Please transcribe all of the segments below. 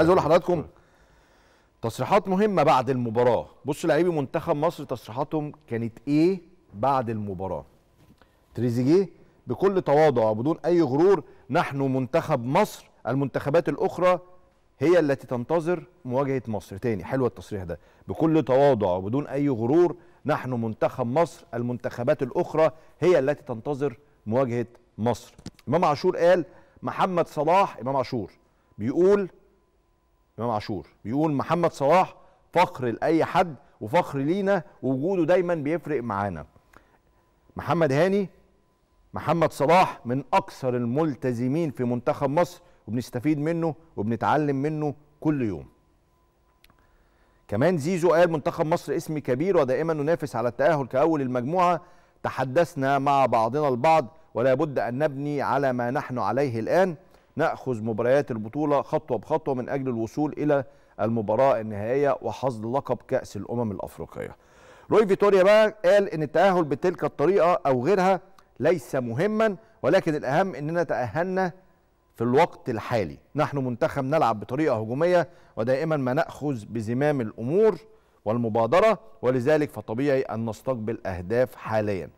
عايز اقول لحضراتكم تصريحات مهمه بعد المباراه بصوا لاعبي منتخب مصر تصريحاتهم كانت ايه بعد المباراه تريزيجيه بكل تواضع وبدون اي غرور نحن منتخب مصر المنتخبات الاخرى هي التي تنتظر مواجهه مصر تاني حلو التصريح ده بكل تواضع وبدون اي غرور نحن منتخب مصر المنتخبات الاخرى هي التي تنتظر مواجهه مصر امام عاشور قال محمد صلاح امام عاشور بيقول امام عاشور بيقول محمد صلاح فخر لاي حد وفخر لينا ووجوده دايما بيفرق معانا محمد هاني محمد صلاح من اكثر الملتزمين في منتخب مصر وبنستفيد منه وبنتعلم منه كل يوم كمان زيزو قال منتخب مصر اسم كبير ودائما ننافس على التأهل كأول المجموعة تحدثنا مع بعضنا البعض ولا بد أن نبني على ما نحن عليه الآن ناخذ مباريات البطوله خطوه بخطوه من اجل الوصول الى المباراه النهائيه وحصد لقب كاس الامم الافريقيه. روي فيتوريا بقى قال ان التاهل بتلك الطريقه او غيرها ليس مهما ولكن الاهم اننا تاهلنا في الوقت الحالي، نحن منتخب نلعب بطريقه هجوميه ودائما ما ناخذ بزمام الامور والمبادره ولذلك فطبيعي ان نستقبل اهداف حاليا.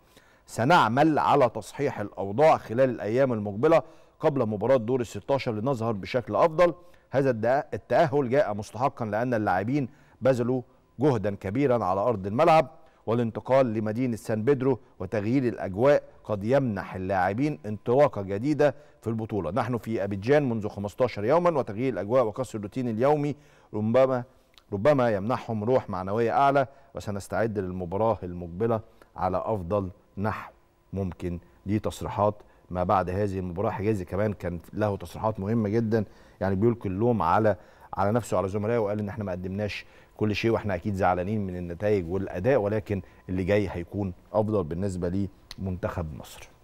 سنعمل على تصحيح الاوضاع خلال الايام المقبله قبل مباراة دور ال 16 لنظهر بشكل أفضل هذا التأهل جاء مستحقا لأن اللاعبين بذلوا جهدا كبيرا على أرض الملعب والانتقال لمدينة سان بيدرو وتغيير الأجواء قد يمنح اللاعبين انطلاقة جديدة في البطولة نحن في أبيجان منذ 15 يوما وتغيير الأجواء وكسر الروتين اليومي ربما ربما يمنحهم روح معنوية أعلى وسنستعد للمباراة المقبلة على أفضل نحو ممكن دي تصريحات ما بعد هذه المباراه حجازي كمان كان له تصريحات مهمه جدا يعني بيلقي اللوم على على نفسه وعلى زملائه وقال ان احنا ما قدمناش كل شيء واحنا اكيد زعلانين من النتائج والاداء ولكن اللي جاي هيكون افضل بالنسبه لمنتخب مصر